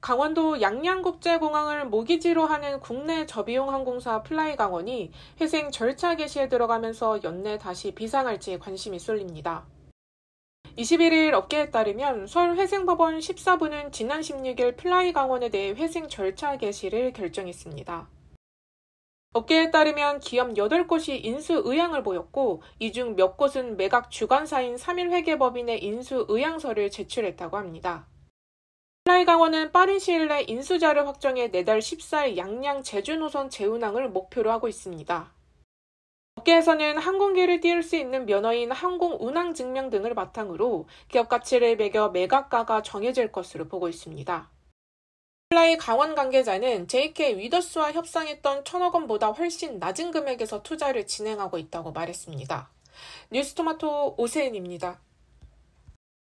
강원도 양양국제공항을 모기지로 하는 국내 저비용 항공사 플라이 강원이 회생 절차 개시에 들어가면서 연내 다시 비상할지 관심이 쏠립니다. 21일 업계에 따르면 서울회생법원 14부는 지난 16일 플라이 강원에 대해 회생 절차 개시를 결정했습니다. 업계에 따르면 기업 8곳이 인수 의향을 보였고 이 중 몇 곳은 매각 주관사인 3일회계법인의 인수 의향서를 제출했다고 합니다. 한국철강원은 빠른 시일 내 인수자를 확정해 내달 14일 양양 제주 노선 재운항을 목표로 하고 있습니다. 업계에서는 항공기를 띄울 수 있는 면허인 항공 운항 증명 등을 바탕으로 기업 가치를 매겨 매각가가 정해질 것으로 보고 있습니다. 플라이 강원 관계자는 JK 위더스와 협상했던 천억 원보다 훨씬 낮은 금액에서 투자를 진행하고 있다고 말했습니다. 뉴스토마토 오세은입니다.